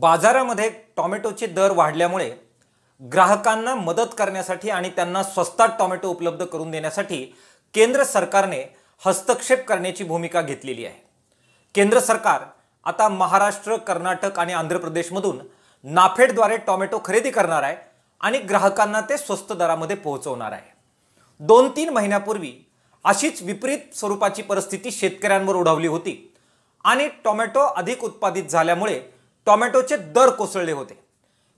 बाजारामध्ये टॉमॅटोचे दर वाढल्यामुळे ग्राहकांना मदत करण्यासाठी आणि त्यांना स्वस्तात टॉमॅटो उपलब्ध करून देण्यासाठी केंद्र सरकारने हस्तक्षेप करण्याची भूमिका घेतलेली आहे केंद्र सरकार आता महाराष्ट्र कर्नाटक आणि आंध्र प्रदेशमधून नाफेडद्वारे टॉमॅटो खरेदी करणार आहे आणि ग्राहकांना ते स्वस्त दरामध्ये पोहोचवणार आहे दोन तीन महिन्यापूर्वी अशीच विपरीत स्वरूपाची परिस्थिती शेतकऱ्यांवर ओढावली होती आणि टॉमॅटो अधिक उत्पादित झाल्यामुळे टॉमॅटोचे दर कोसळले होते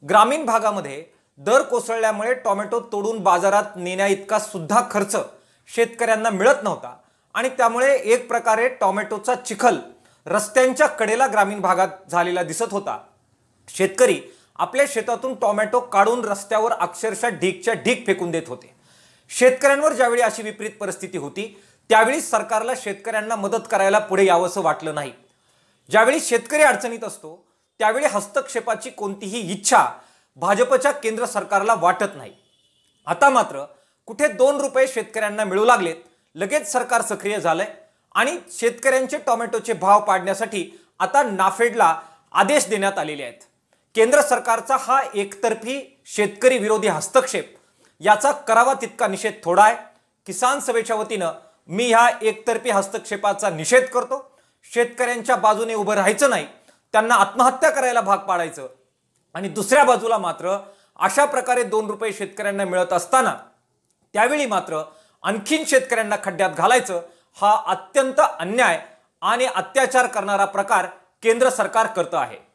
ग्रामीण भागामध्ये दर कोसळल्यामुळे टॉमॅटो तोडून बाजारात नेण्याइतका सुद्धा खर्च शेतकऱ्यांना मिळत नव्हता आणि त्यामुळे एक प्रकारे टॉमॅटोचा चिखल रस्त्यांच्या कडेला ग्रामीण भागात झालेला दिसत होता शेतकरी आपल्या शेतातून टॉमॅटो काढून रस्त्यावर अक्षरशः ढीकच्या ढीक फेकून देत होते शेतकऱ्यांवर ज्यावेळी अशी विपरीत परिस्थिती होती त्यावेळी सरकारला शेतकऱ्यांना मदत करायला पुढे यावंसं वाटलं नाही ज्यावेळी शेतकरी अडचणीत असतो त्यावेळी हस्तक्षेपाची कोणतीही इच्छा भाजपच्या केंद्र सरकारला वाटत नाही आता मात्र कुठे दोन रुपये शेतकऱ्यांना मिळू लागलेत लगेच सरकार सक्रिय झालंय आणि शेतकऱ्यांचे टोमॅटोचे भाव पाडण्यासाठी आता नाफेडला आदेश देण्यात आलेले आहेत केंद्र सरकारचा हा एकतर्फी शेतकरी विरोधी हस्तक्षेप याचा करावा तितका निषेध थोडा आहे किसान सभेच्या वतीनं मी ह्या एकतर्फी हस्तक्षेपाचा निषेध करतो शेतकऱ्यांच्या बाजूने उभं राहायचं नाही त्यांना आत्महत्या करायला भाग पाडायचं आणि दुसऱ्या बाजूला मात्र अशा प्रकारे दोन रुपये शेतकऱ्यांना मिळत असताना त्यावेळी मात्र आणखीन शेतकऱ्यांना खड्ड्यात घालायचं हा अत्यंत अन्याय आणि अत्याचार करणारा प्रकार केंद्र सरकार करतं आहे